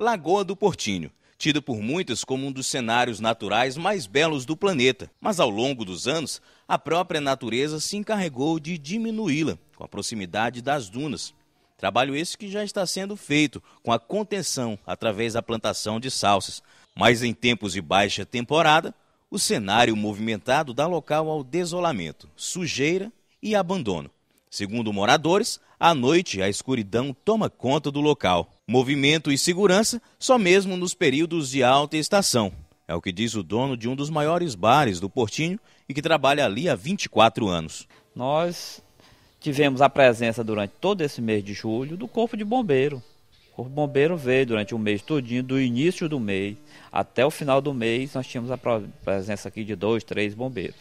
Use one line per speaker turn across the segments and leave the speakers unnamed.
Lagoa do Portinho, tido por muitos como um dos cenários naturais mais belos do planeta. Mas ao longo dos anos, a própria natureza se encarregou de diminuí-la com a proximidade das dunas. Trabalho esse que já está sendo feito com a contenção através da plantação de salsas. Mas em tempos de baixa temporada, o cenário movimentado dá local ao desolamento, sujeira e abandono. Segundo moradores, à noite a escuridão toma conta do local movimento e segurança só mesmo nos períodos de alta estação. É o que diz o dono de um dos maiores bares do Portinho e que trabalha ali há 24 anos. Nós
tivemos a presença durante todo esse mês de julho do Corpo de Bombeiro. O bombeiro veio durante o mês todinho, do início do mês até o final do mês, nós tínhamos a presença aqui de dois, três bombeiros.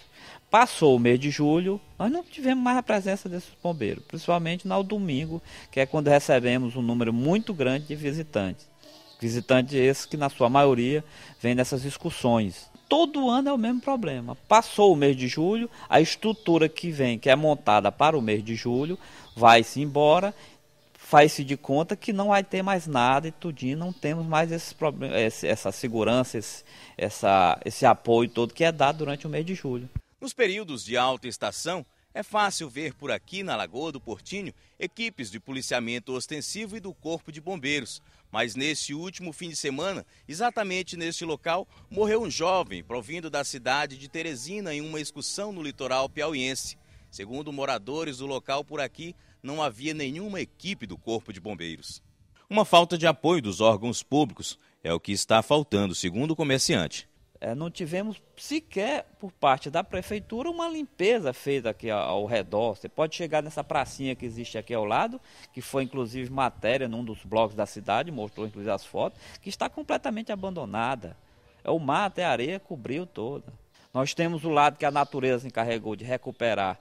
Passou o mês de julho, nós não tivemos mais a presença desses bombeiros, principalmente no domingo, que é quando recebemos um número muito grande de visitantes. Visitantes esses que, na sua maioria, vêm nessas excursões. Todo ano é o mesmo problema. Passou o mês de julho, a estrutura que vem, que é montada para o mês de julho, vai-se embora faz-se de conta que não vai ter mais nada e tudinho, não temos mais esses problemas, essa segurança, esse, essa, esse apoio todo que é dado durante o mês de julho.
Nos períodos de alta estação, é fácil ver por aqui na Lagoa do Portinho equipes de policiamento ostensivo e do Corpo de Bombeiros. Mas nesse último fim de semana, exatamente neste local, morreu um jovem provindo da cidade de Teresina em uma excursão no litoral piauiense. Segundo moradores do local por aqui, não havia nenhuma equipe do Corpo de Bombeiros. Uma falta de apoio dos órgãos públicos é o que está faltando, segundo o comerciante. É, não tivemos sequer
por parte da prefeitura uma limpeza feita aqui ao, redor. Você pode chegar nessa pracinha que existe aqui ao lado, que foi inclusive matéria num dos blogs da cidade, mostrou inclusive as fotos, que está completamente abandonada. É o mato, é a areia, cobriu toda. Nós temos o lado que a natureza se encarregou de recuperar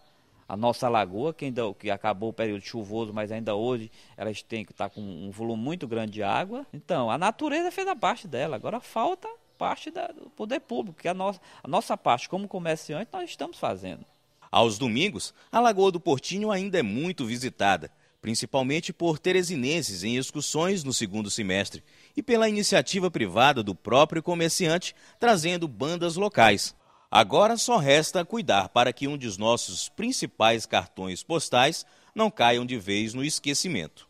a nossa lagoa, que ainda que acabou o período chuvoso, mas ainda hoje elas têm que estar tá com um volume muito grande de água. Então, a natureza fez a parte dela, agora falta parte da, do poder público, que a nossa, a nossa
parte como comerciante nós estamos fazendo. Aos domingos, a Lagoa do Portinho ainda é muito visitada, principalmente por teresinenses em excursões no segundo semestre e pela iniciativa privada do próprio comerciante, trazendo bandas locais. Agora só resta cuidar para que um dos nossos principais cartões postais não caiam de vez no esquecimento.